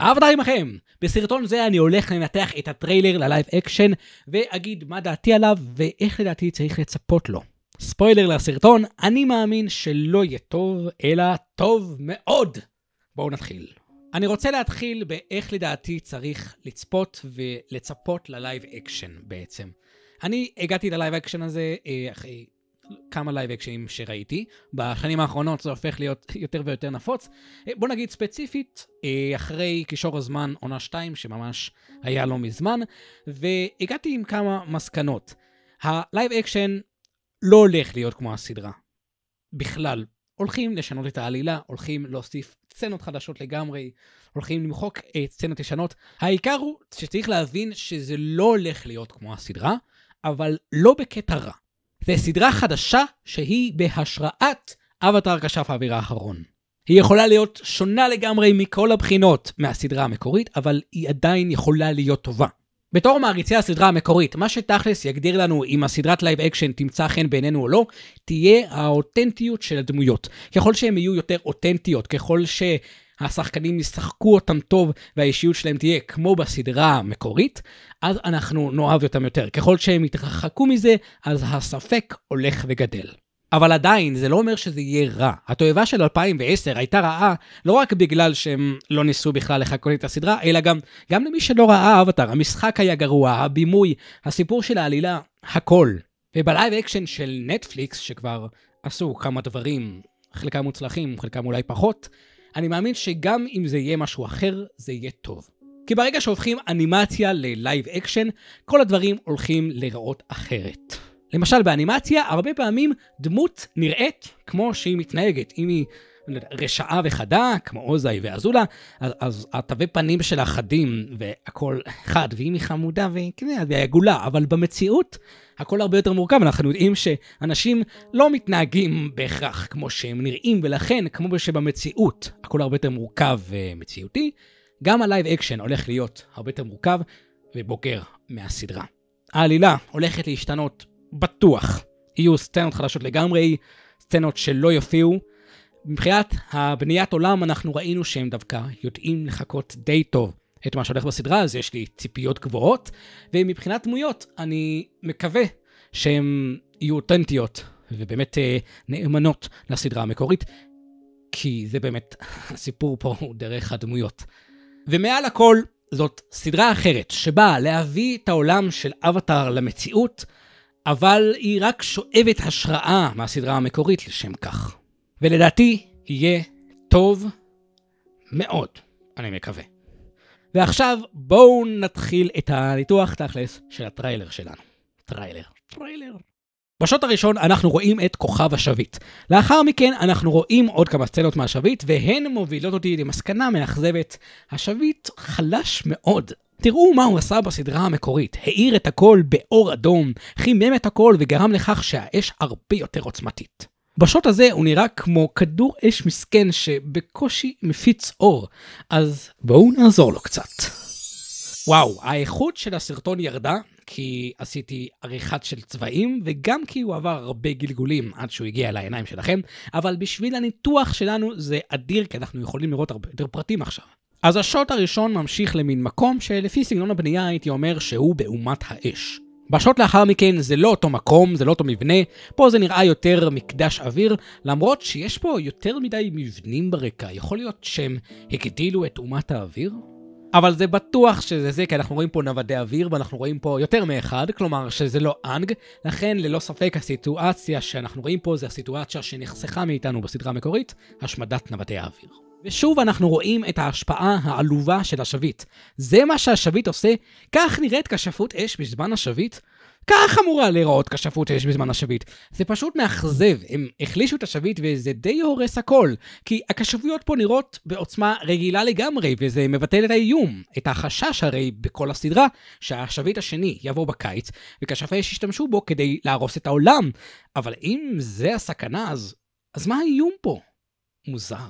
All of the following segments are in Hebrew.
העבודה עמכם! בסרטון זה אני הולך לנתח את הטריילר ללייב אקשן ואגיד מה דעתי עליו ואיך לדעתי צריך לצפות לו. ספוילר לסרטון, אני מאמין שלא יהיה טוב, אלא טוב מאוד. בואו נתחיל. אני רוצה להתחיל באיך לדעתי צריך לצפות ולצפות ללייב אקשן בעצם. אני הגעתי ללייב אקשן הזה אה, אחרי כמה לייב אקשנים שראיתי. בשנים האחרונות זה הופך להיות יותר ויותר נפוץ. אה, בוא נגיד ספציפית, אה, אחרי קישור הזמן עונה 2, שממש היה לא מזמן, והגעתי עם כמה מסקנות. הלייב אקשן לא הולך להיות כמו הסדרה. בכלל. הולכים לשנות את העלילה, הולכים להוסיף סצנות חדשות לגמרי, הולכים למחוק אה, סצנות ישנות. העיקר הוא שצריך להבין שזה לא הולך להיות כמו הסדרה, אבל לא בקטע רע. בסדרה חדשה שהיא בהשראת אבטר כשף האוויר האחרון. היא יכולה להיות שונה לגמרי מכל הבחינות מהסדרה המקורית, אבל היא עדיין יכולה להיות טובה. בתור מעריצי הסדרה המקורית, מה שתכלס יגדיר לנו אם הסדרת לייב אקשן תמצא חן בעינינו או לא, תהיה האותנטיות של הדמויות. ככל שהן יהיו יותר אותנטיות, ככל ש... השחקנים ישחקו אותם טוב והאישיות שלהם תהיה כמו בסדרה המקורית, אז אנחנו נאהב אותם יותר. ככל שהם יתרחקו מזה, אז הספק הולך וגדל. אבל עדיין, זה לא אומר שזה יהיה רע. התועבה של 2010 הייתה רעה לא רק בגלל שהם לא ניסו בכלל לחכות את הסדרה, אלא גם, גם למי שלא ראה אבטר, המשחק היה גרוע, הבימוי, הסיפור של העלילה, הכל. ובלייב אקשן של נטפליקס, שכבר עשו כמה דברים, חלקם מוצלחים, חלקם אולי פחות, אני מאמין שגם אם זה יהיה משהו אחר, זה יהיה טוב. כי ברגע שהופכים אנימציה ללייב אקשן, כל הדברים הולכים לראות אחרת. למשל באנימציה, הרבה פעמים דמות נראית כמו שהיא מתנהגת. אם היא לא רשעה וחדה, כמו עוזאי ואזולה, אז, אז התווי פנים שלה חדים והכל חד, ואם היא חמודה והיא כן, עגולה, אבל במציאות הכל הרבה יותר מורכב, אנחנו יודעים שאנשים לא מתנהגים בהכרח כמו שהם נראים, ולכן, כמו שבמציאות הכל הרבה יותר מורכב ומציאותי, אה, גם הלייב אקשן הולך להיות הרבה יותר מורכב ובוגר מהסדרה. העלילה הולכת להשתנות בטוח. יהיו סצנות חדשות לגמרי, סצנות שלא יופיעו מבחינת הבניית עולם אנחנו ראינו שהם דווקא יודעים לחכות די טוב את מה שהולך בסדרה, אז יש לי ציפיות גבוהות, ומבחינת דמויות אני מקווה שהן יהיו אותנטיות ובאמת אה, נאמנות לסדרה המקורית, כי זה באמת, הסיפור פה הוא דרך הדמויות. ומעל הכל, זאת סדרה אחרת שבאה להביא את העולם של אבטאר למציאות, אבל היא רק שואבת השראה מהסדרה המקורית לשם כך. ולדעתי יהיה טוב מאוד, אני מקווה. ועכשיו בואו נתחיל את הניתוח תכלס של הטריילר שלנו. טריילר, טריילר. בשוט הראשון אנחנו רואים את כוכב השביט. לאחר מכן אנחנו רואים עוד כמה סצנות מהשביט, והן מובילות אותי למסקנה מאכזבת. השביט חלש מאוד. תראו מה הוא עשה בסדרה המקורית, האיר את הכל באור אדום, חימם את הכל וגרם לכך שהאש הרבה יותר עוצמתית. בשוט הזה הוא נראה כמו כדור אש מסכן שבקושי מפיץ אור, אז בואו נעזור לו קצת. וואו, האיכות של הסרטון ירדה, כי עשיתי עריכת של צבעים, וגם כי הוא עבר הרבה גלגולים עד שהוא הגיע לעיניים שלכם, אבל בשביל הניתוח שלנו זה אדיר, כי אנחנו יכולים לראות הרבה יותר פרטים עכשיו. אז השוט הראשון ממשיך למין מקום שלפי סגנון הבנייה הייתי אומר שהוא באומת האש. בשעות לאחר מכן זה לא אותו מקום, זה לא אותו מבנה, פה זה נראה יותר מקדש אוויר, למרות שיש פה יותר מדי מבנים ברקע, יכול להיות שהם הגדילו את אומת האוויר? אבל זה בטוח שזה זה, כי אנחנו רואים פה נוודי אוויר ואנחנו רואים פה יותר מאחד, כלומר שזה לא אנג, לכן ללא ספק הסיטואציה שאנחנו רואים פה זה הסיטואציה שנחסכה מאיתנו בסדרה המקורית, השמדת נוודי האוויר. ושוב אנחנו רואים את ההשפעה העלובה של השביט. זה מה שהשביט עושה, כך נראית כשפות אש בזמן השביט? כך אמורה להיראות כשפות אש בזמן השביט. זה פשוט מאכזב, הם החלישו את השביט וזה די הורס הכל. כי הכשפויות פה נראות בעוצמה רגילה לגמרי, וזה מבטל את האיום, את החשש הרי בכל הסדרה, שהשביט השני יבוא בקיץ, וכשפי אש ישתמשו בו כדי להרוס את העולם. אבל אם זה הסכנה, אז, אז מה האיום פה? מוזר.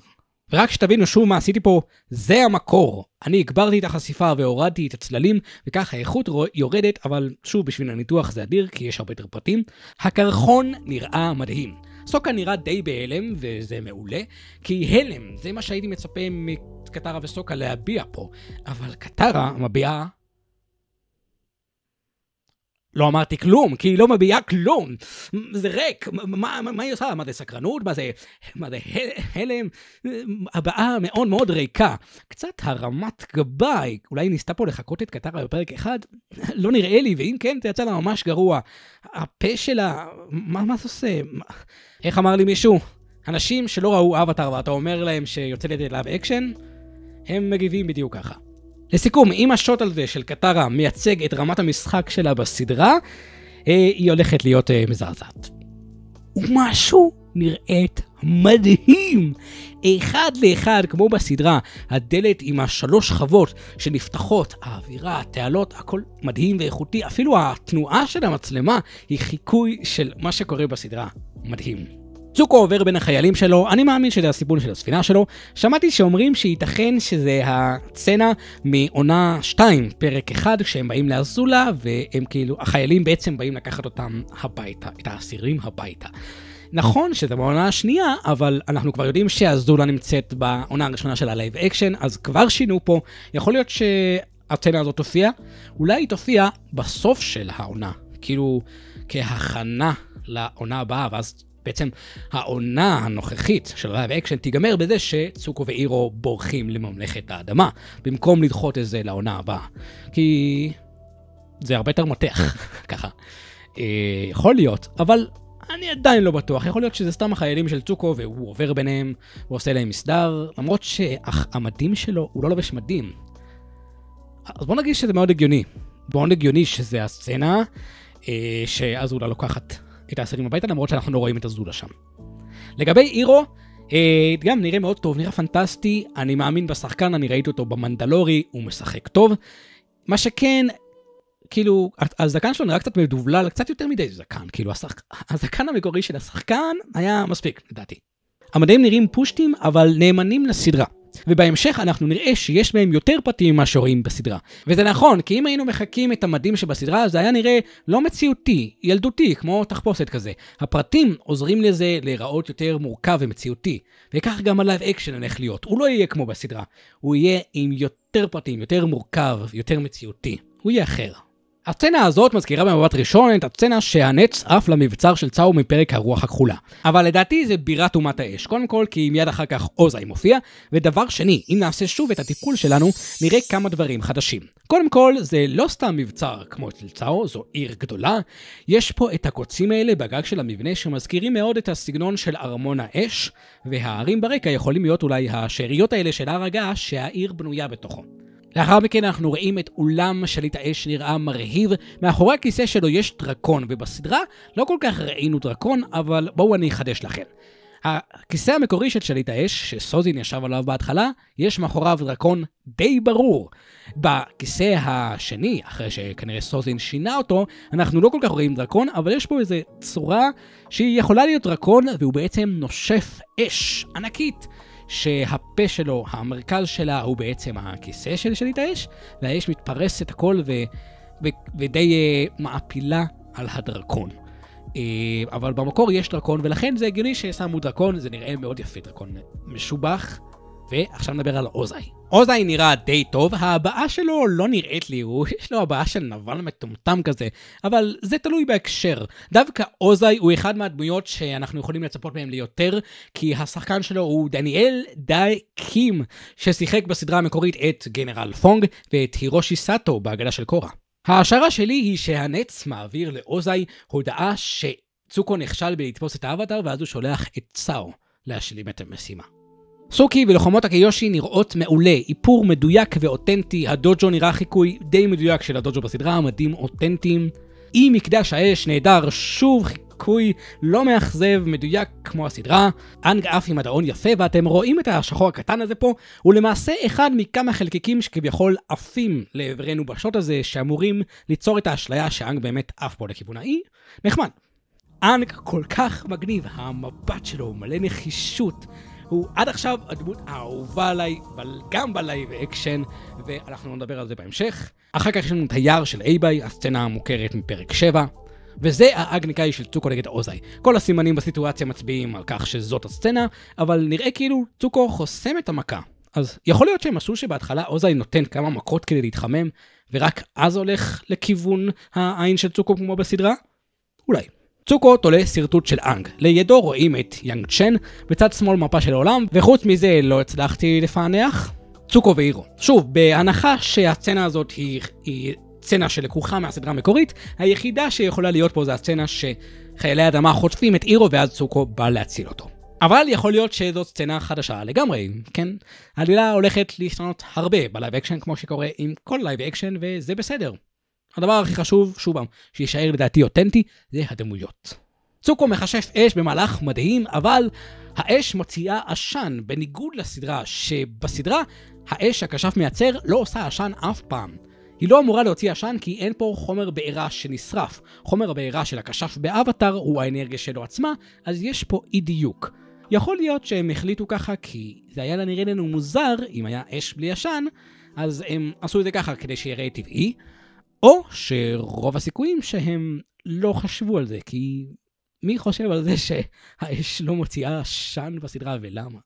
ורק שתבינו שוב מה עשיתי פה, זה המקור. אני הגברתי את החשיפה והורדתי את הצללים, וכך האיכות יורדת, אבל שוב, בשביל הניתוח זה אדיר, כי יש הרבה יותר פרטים. הקרחון נראה מדהים. סוקה נראה די בהלם, וזה מעולה, כי הלם, זה מה שהייתי מצפה מקטרה וסוקה להביע פה. אבל קטרה מביעה לא אמרתי כלום, כי היא לא מביעה כלום. זה ריק, מה, מה, מה היא עושה? מה זה סקרנות? מה זה, מה זה הלם? הבעה מאוד מאוד ריקה. קצת הרמת גבאי, אולי היא ניסתה פה לחכות את קטרה בפרק אחד? לא נראה לי, ואם כן, זה יצא לה ממש גרוע. הפה שלה, מה, מה זה עושה? איך אמר לי מישהו? אנשים שלא ראו אבטר ואתה אומר להם שיוצא אליו אקשן, הם מגיבים בדיוק ככה. לסיכום, אם השוט הזה של קטרה מייצג את רמת המשחק שלה בסדרה, אה, היא הולכת להיות אה, מזעזעת. ומשהו נראית מדהים. אחד לאחד, כמו בסדרה, הדלת עם השלוש שכבות שנפתחות, האווירה, התעלות, הכל מדהים ואיכותי, אפילו התנועה של המצלמה היא חיקוי של מה שקורה בסדרה. מדהים. זוקו עובר בין החיילים שלו, אני מאמין שזה הסיפור של הספינה שלו. שמעתי שאומרים שייתכן שזה הצצנה מעונה 2, פרק 1, כשהם באים לאזולה, והם כאילו, החיילים בעצם באים לקחת אותם הביתה, את האסירים הביתה. נכון שזה בעונה השנייה, אבל אנחנו כבר יודעים שהזולה נמצאת בעונה הראשונה של הלייב אקשן, אז כבר שינו פה. יכול להיות שהצצנה הזאת תופיע, אולי היא תופיע בסוף של העונה, כאילו כהכנה לעונה הבאה, ואז בעצם העונה הנוכחית של רייב אקשן תיגמר בזה שצוקו ואירו בורחים לממלכת האדמה, במקום לדחות את זה לעונה הבאה. כי זה הרבה יותר מותח, ככה. אה, יכול להיות, אבל אני עדיין לא בטוח, יכול להיות שזה סתם החיילים של צוקו והוא עובר ביניהם, הוא עושה להם מסדר, למרות שהמדים שלו, הוא לא לובש מדים. אז בוא נגיד שזה מאוד הגיוני. מאוד הגיוני שזה הסצנה, אה, שאז אולה לוקחת את האסירים הביתה, למרות שאנחנו לא רואים את הזולה שם. לגבי אירו, אה, גם נראה מאוד טוב, נראה פנטסטי, אני מאמין בשחקן, אני ראיתי אותו במנדלורי, הוא משחק טוב. מה שכן, כאילו, הזקן שלו נראה קצת מדובלל, קצת יותר מדי זקן, כאילו, השחק... הזקן המקורי של השחקן היה מספיק, לדעתי. המדעים נראים פושטים, אבל נאמנים לסדרה. ובהמשך אנחנו נראה שיש בהם יותר פרטים ממה שרואים בסדרה. וזה נכון, כי אם היינו מחקים את המדים שבסדרה, זה היה נראה לא מציאותי, ילדותי, כמו תחפושת כזה. הפרטים עוזרים לזה להיראות יותר מורכב ומציאותי, וכך גם הלייב אקשן הולך להיות. הוא לא יהיה כמו בסדרה, הוא יהיה עם יותר פרטים, יותר מורכב, יותר מציאותי. הוא יהיה אחר. הסצנה הזאת מזכירה במבט ראשון את הסצנה שהנץ עף למבצר של צאו מפרק הרוח הכחולה. אבל לדעתי זה בירת אומת האש, קודם כל כי מיד אחר כך אוזאי מופיע, ודבר שני, אם נעשה שוב את הטיפול שלנו, נראה כמה דברים חדשים. קודם כל, זה לא סתם מבצר כמו אצל צאו, זו עיר גדולה. יש פה את הקוצים האלה בגג של המבנה שמזכירים מאוד את הסגנון של ארמון האש, והערים ברקע יכולים להיות אולי השאריות האלה של הר הגעש שהעיר בנויה בתוכו. לאחר מכן אנחנו רואים את אולם שליט האש נראה מרהיב, מאחורי הכיסא שלו יש דרקון, ובסדרה לא כל כך ראינו דרקון, אבל בואו אני אחדש לכם. הכיסא המקורי של שליט האש, שסוזין ישב עליו בהתחלה, יש מאחוריו דרקון די ברור. בכיסא השני, אחרי שכנראה סוזין שינה אותו, אנחנו לא כל כך רואים דרקון, אבל יש פה איזו צורה שהיא יכולה להיות דרקון, והוא בעצם נושף אש ענקית. שהפה שלו, המרכז שלה, הוא בעצם הכיסא של שליט האש, והאש מתפרסת הכל ו, ו, ודי uh, מעפילה על הדרקון. Uh, אבל במקור יש דרקון, ולכן זה הגיוני ששמו דרקון, זה נראה מאוד יפה, דרקון משובח. ועכשיו נדבר על אוזאי. אוזאי נראה די טוב, ההבעה שלו לא נראית לי, הוא יש לו הבעה של נבל מטומטם כזה, אבל זה תלוי בהקשר. דווקא אוזאי הוא אחד מהדמויות שאנחנו יכולים לצפות מהם ליותר, כי השחקן שלו הוא דניאל דאי קים, ששיחק בסדרה המקורית את גנרל פונג ואת הירושי סאטו בהגדה של קורה. ההשערה שלי היא שהנץ מעביר לאוזאי הודעה שצוקו נכשל בלתפוס את האבטר ואז הוא שולח את סאו להשלים את המשימה. סוקי ולוחמות הקיושי נראות מעולה, איפור מדויק ואותנטי, הדוג'ו נראה חיקוי די מדויק של הדוג'ו בסדרה, המדים אותנטיים. אי מקדש האש נהדר, שוב חיקוי לא מאכזב, מדויק כמו הסדרה. אנג אף עם הדאון יפה ואתם רואים את השחור הקטן הזה פה, הוא למעשה אחד מכמה חלקיקים שכביכול עפים לעברנו בשוט הזה, שאמורים ליצור את האשליה שאנג באמת עף פה לכיוון האי. נחמד. אנג כל כך מגניב, המבט שלו מלא נחישות. הוא עד עכשיו הדמות האהובה עליי, גם בלייב אקשן, ואנחנו נדבר על זה בהמשך. אחר כך יש לנו את היער של אייביי, הסצנה המוכרת מפרק 7. וזה האגניקאי של צוקו נגד אוזאי. כל הסימנים בסיטואציה מצביעים על כך שזאת הסצנה, אבל נראה כאילו צוקו חוסם את המכה. אז יכול להיות שהם עשו שבהתחלה אוזאי נותן כמה מכות כדי להתחמם, ורק אז הולך לכיוון העין של צוקו כמו בסדרה? אולי. צוקו תולה שרטוט של אנג, לידו רואים את יאנג צ'ן, בצד שמאל מפה של העולם, וחוץ מזה לא הצלחתי לפענח. צוקו ואירו. שוב, בהנחה שהסצנה הזאת היא, היא סצנה שלקוחה מהסדרה המקורית, היחידה שיכולה להיות פה זה הסצנה שחיילי אדמה חוטפים את אירו ואז צוקו בא להציל אותו. אבל יכול להיות שזאת סצנה חדשה לגמרי, כן? העלילה הולכת להשתנות הרבה בלייב אקשן כמו שקורה עם כל לייב אקשן וזה בסדר. הדבר הכי חשוב, שוב פעם, שיישאר לדעתי אותנטי, זה הדמויות. צוקו מכשף אש במהלך מדהים, אבל האש מוציאה עשן, בניגוד לסדרה, שבסדרה האש הכשף מייצר לא עושה עשן אף פעם. היא לא אמורה להוציא עשן כי אין פה חומר בעירה שנשרף. חומר הבעירה של הכשף באבטאר הוא האנרגיה שלו עצמה, אז יש פה אי דיוק. יכול להיות שהם החליטו ככה כי זה היה נראה לנו מוזר אם היה אש בלי עשן, אז הם עשו את זה ככה כדי שיראה טבעי, או שרוב הסיכויים שהם לא חשבו על זה, כי מי חושב על זה שהאש לא מוציאה עשן בסדרה ולמה?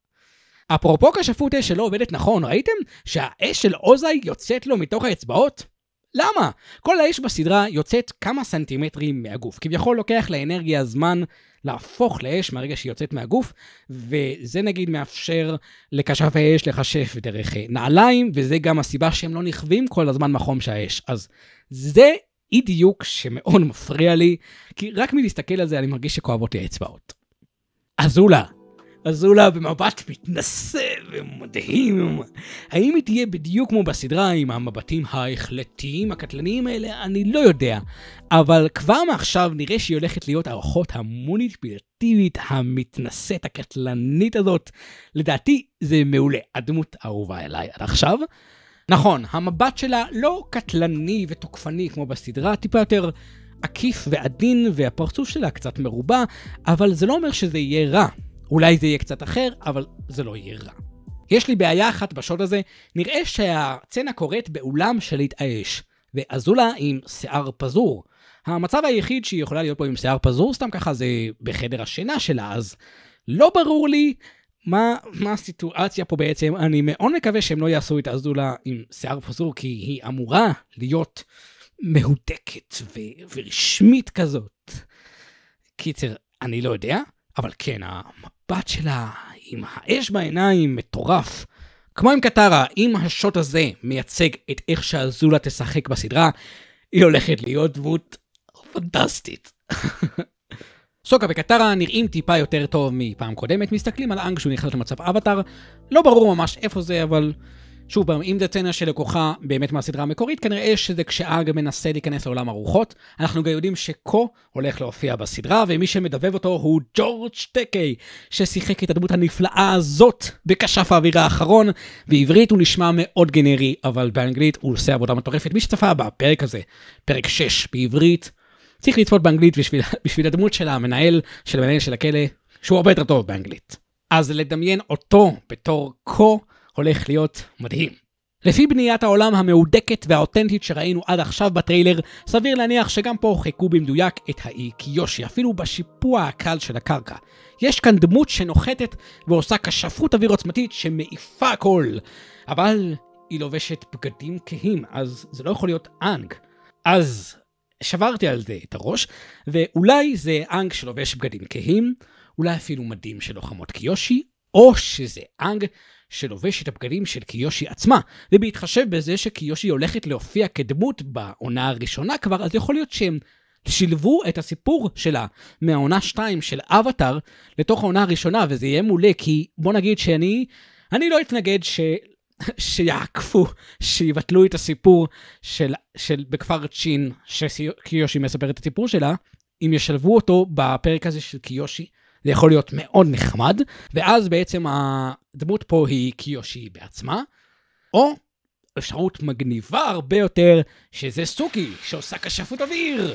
אפרופו כשפות אש שלא עובדת נכון, ראיתם שהאש של אוזאי יוצאת לו מתוך האצבעות? למה? כל האש בסדרה יוצאת כמה סנטימטרים מהגוף. כביכול לוקח לאנרגיה זמן להפוך לאש מהרגע שהיא יוצאת מהגוף, וזה נגיד מאפשר לכשף האש לכשף דרך אה, נעליים, וזה גם הסיבה שהם לא נכווים כל הזמן מחום של האש. אז זה אי דיוק שמאוד מפריע לי, כי רק מלהסתכל על זה אני מרגיש שכואבות לי האצבעות. אזולה, אזולה במבט מתנשא מדהים. האם היא תהיה בדיוק כמו בסדרה עם המבטים ההחלטיים הקטלניים האלה? אני לא יודע. אבל כבר מעכשיו נראה שהיא הולכת להיות האחות המוניטיבילטיבית, המתנשאת, הקטלנית הזאת. לדעתי זה מעולה. הדמות אהובה אליי עד עכשיו. נכון, המבט שלה לא קטלני ותוקפני כמו בסדרה, טיפה יותר עקיף ועדין, והפרצוף שלה קצת מרובע, אבל זה לא אומר שזה יהיה רע. אולי זה יהיה קצת אחר, אבל זה לא יהיה רע. יש לי בעיה אחת בשוד הזה, נראה שהצנע קורית באולם של להתאש, ואזולה עם שיער פזור. המצב היחיד שהיא יכולה להיות פה עם שיער פזור, סתם ככה זה בחדר השינה שלה, אז לא ברור לי מה, מה הסיטואציה פה בעצם. אני מאוד מקווה שהם לא יעשו את אזולה עם שיער פזור, כי היא אמורה להיות מהודקת ו- ורשמית כזאת. קיצר, אני לא יודע, אבל כן, המבט שלה עם האש בעיניים מטורף. כמו עם קטרה, אם השוט הזה מייצג את איך שאזולה תשחק בסדרה, היא הולכת להיות דמות פנטסטית. סוקה וקטרה נראים טיפה יותר טוב מפעם קודמת, מסתכלים על אנג שהוא נכנס למצב אבטאר, לא ברור ממש איפה זה, אבל שוב פעם, אם זו סצנה שלקוחה באמת מהסדרה המקורית, כנראה שזה כשאג מנסה להיכנס לעולם הרוחות. אנחנו גם יודעים שקו הולך להופיע בסדרה, ומי שמדבב אותו הוא ג'ורג' טקי, ששיחק את הדמות הנפלאה הזאת בכשף האוויר האחרון. בעברית הוא נשמע מאוד גנרי, אבל באנגלית הוא עושה עבודה מטורפת. מי שצפה בפרק הזה, פרק 6 בעברית, צריך לצפות באנגלית בשביל, בשביל הדמות של המנהל, של המנהל של הכלא, שהוא הרבה יותר טוב באנגלית. אז לדמיין אותו בתור כה הולך להיות מדהים. לפי בניית העולם המהודקת והאותנטית שראינו עד עכשיו בטריילר, סביר להניח שגם פה חיכו במדויק את האי קיושי, אפילו בשיפוע הקל של הקרקע. יש כאן דמות שנוחתת ועושה כשפות אוויר עוצמתית שמעיפה הכל, אבל היא לובשת בגדים כהים, אז זה לא יכול להיות אנג. אז שברתי על זה את הראש, ואולי זה אנג שלובש בגדים כהים, אולי אפילו מדים של לוחמות קיושי, או שזה אנג שלובש את הבגדים של קיושי עצמה, ובהתחשב בזה שקיושי הולכת להופיע כדמות בעונה הראשונה כבר, אז יכול להיות שהם שילבו את הסיפור שלה מהעונה 2 של אבטאר לתוך העונה הראשונה, וזה יהיה מעולה, כי בוא נגיד שאני, אני לא אתנגד ש... שיעקפו, שיבטלו את הסיפור של, של בכפר צ'ין, שקיושי מספר את הסיפור שלה, אם ישלבו אותו בפרק הזה של קיושי זה יכול להיות מאוד נחמד, ואז בעצם הדמות פה היא קיושי בעצמה, או אפשרות מגניבה הרבה יותר, שזה סוקי, שעושה כשפות אוויר.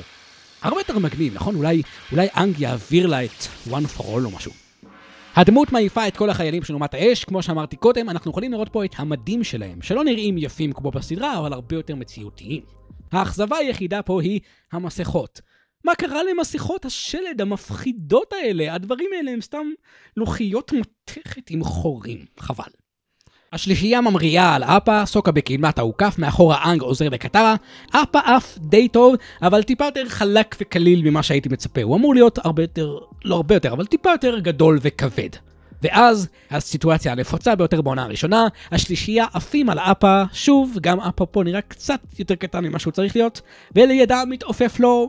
הרבה יותר מגניב, נכון? אולי, אולי אנג יעביר לה את one for all או משהו. הדמות מעיפה את כל החיילים של אומת האש, כמו שאמרתי קודם, אנחנו יכולים לראות פה את המדים שלהם, שלא נראים יפים כמו בסדרה, אבל הרבה יותר מציאותיים. האכזבה היחידה פה היא המסכות. מה קרה למסכות השלד המפחידות האלה? הדברים האלה הם סתם לוחיות מותכת עם חורים. חבל. השלישייה ממריאה על אפה, סוקה בקדמת האוכף, מאחורה אנג עוזר לקטרה. אפה אף די טוב, אבל טיפה יותר חלק וקליל ממה שהייתי מצפה. הוא אמור להיות הרבה יותר, לא הרבה יותר, אבל טיפה יותר גדול וכבד. ואז, הסיטואציה הנפוצה ביותר בעונה הראשונה, השלישייה עפים על אפה, שוב, גם אפה פה נראה קצת יותר קטן ממה שהוא צריך להיות, ולידה מתעופף לו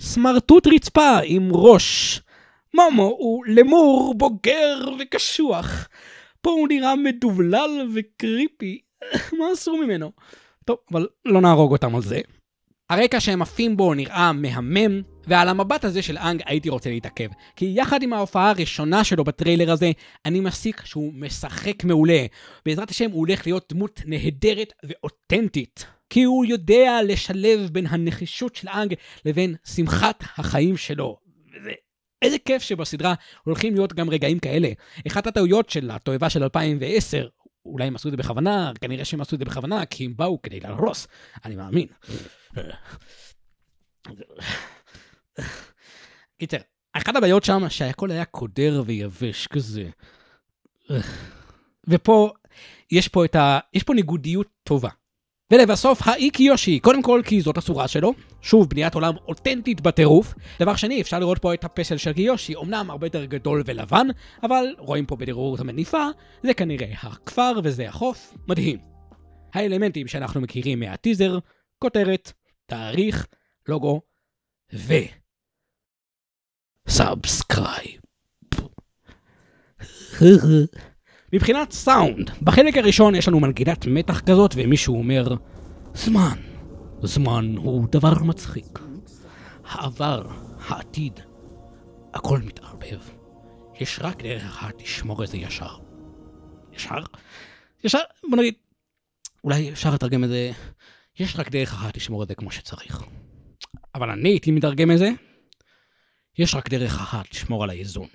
סמרטוט רצפה עם ראש. מומו הוא למור, בוגר וקשוח. פה הוא נראה מדובלל וקריפי. מה אסור ממנו? טוב, אבל לא נהרוג אותם על זה. הרקע שהם עפים בו נראה מהמם, ועל המבט הזה של אנג הייתי רוצה להתעכב. כי יחד עם ההופעה הראשונה שלו בטריילר הזה, אני מסיק שהוא משחק מעולה. בעזרת השם הוא הולך להיות דמות נהדרת ואותנטית. כי הוא יודע לשלב בין הנחישות של האג לבין שמחת החיים שלו. איזה כיף שבסדרה הולכים להיות גם רגעים כאלה. אחת הטעויות של התועבה של 2010, אולי הם עשו את זה בכוונה, כנראה שהם עשו את זה בכוונה, כי הם באו כדי להרוס, אני מאמין. קיצר, אחת הבעיות שם שהכל היה קודר ויבש כזה. ופה, יש פה, את ה... יש פה ניגודיות טובה. ולבסוף האיקי יושי, קודם כל כי זאת הצורה שלו, שוב בניית עולם אותנטית בטירוף. דבר שני, אפשר לראות פה את הפסל של קיושי, אמנם הרבה יותר גדול ולבן, אבל רואים פה בדירור את המניפה, זה כנראה הכפר וזה החוף, מדהים. האלמנטים שאנחנו מכירים מהטיזר, כותרת, תאריך, לוגו, ו... סאבסקרייב. מבחינת סאונד, בחלק הראשון יש לנו מנגינת מתח כזאת, ומישהו אומר, זמן. זמן הוא דבר מצחיק. העבר, העתיד, הכל מתערבב. יש רק דרך אחת לשמור את זה ישר. ישר? ישר, בוא נגיד, אולי אפשר לתרגם את זה, יש רק דרך אחת לשמור את זה כמו שצריך. אבל אני הייתי מתרגם את זה, יש רק דרך אחת לשמור על האיזון.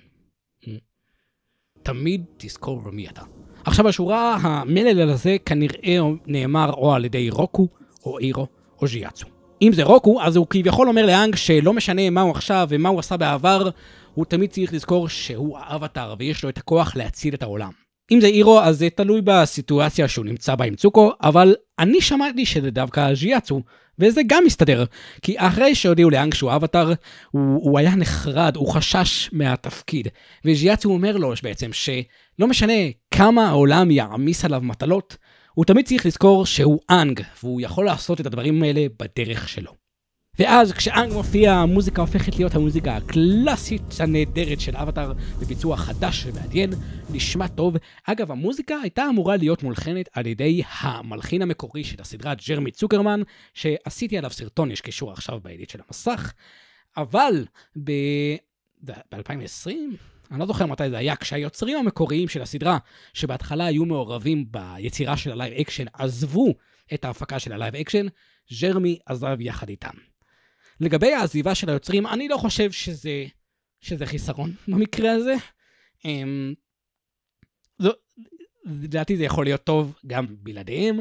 תמיד תזכור במי אתה. עכשיו השורה המלל הזה כנראה נאמר או על ידי רוקו, או אירו, או ז'יאצו. אם זה רוקו, אז הוא כביכול אומר לאנג שלא משנה מה הוא עכשיו ומה הוא עשה בעבר, הוא תמיד צריך לזכור שהוא האבטר ויש לו את הכוח להציל את העולם. אם זה אירו, אז זה תלוי בסיטואציה שהוא נמצא בה עם צוקו, אבל אני שמעתי שזה דווקא ז'יאצו, וזה גם מסתדר, כי אחרי שהודיעו לאנג שהוא אבטאר, הוא, הוא היה נחרד, הוא חשש מהתפקיד, וז'יאצו אומר לו בעצם שלא משנה כמה העולם יעמיס עליו מטלות, הוא תמיד צריך לזכור שהוא אנג, והוא יכול לעשות את הדברים האלה בדרך שלו. ואז כשאנג מופיע, המוזיקה הופכת להיות המוזיקה הקלאסית הנהדרת של אבטאר בביצוע חדש ומעניין, נשמע טוב. אגב, המוזיקה הייתה אמורה להיות מולחנת על ידי המלחין המקורי של הסדרה ג'רמי צוקרמן, שעשיתי עליו סרטון, יש קישור עכשיו בעדית של המסך, אבל ב... ב-2020? אני לא זוכר מתי זה היה, כשהיוצרים המקוריים של הסדרה, שבהתחלה היו מעורבים ביצירה של הלייב אקשן, עזבו את ההפקה של הלייב אקשן, ג'רמי עזב יחד איתם. לגבי העזיבה של היוצרים, אני לא חושב שזה, שזה חיסרון במקרה הזה. אמ, לדעתי זה יכול להיות טוב גם בלעדיהם.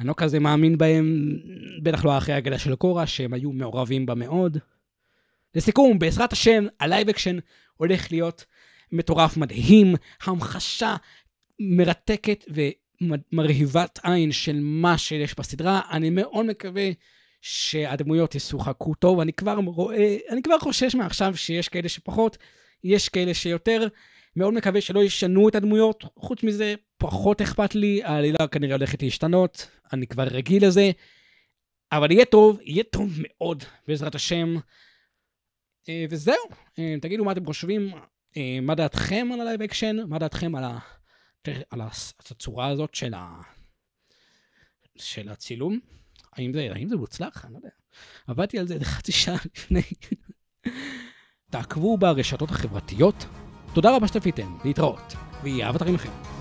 אני לא כזה מאמין בהם, בטח לא אחרי ההגדה של קורה, שהם היו מעורבים בה מאוד. לסיכום, בעזרת השם, הלייב אקשן הולך להיות מטורף מדהים, המחשה מרתקת ומרהיבת עין של מה שיש בסדרה. אני מאוד מקווה שהדמויות ישוחקו טוב. אני כבר רואה, אני כבר חושש מעכשיו שיש כאלה שפחות, יש כאלה שיותר. מאוד מקווה שלא ישנו את הדמויות, חוץ מזה פחות אכפת לי, העלילה כנראה הולכת להשתנות, אני כבר רגיל לזה, אבל יהיה טוב, יהיה טוב מאוד, בעזרת השם. אה, וזהו, אה, תגידו מה אתם חושבים, אה, מה דעתכם על הלייב אקשן, מה דעתכם על, ה... על הצורה הזאת של, ה... של הצילום. האם זה, האם זה מוצלח? אני לא יודע. עבדתי על זה איזה חצי שעה לפני. תעקבו ברשתות החברתיות. תודה רבה שתפיתם, להתראות, ויהיה אהבת לכם.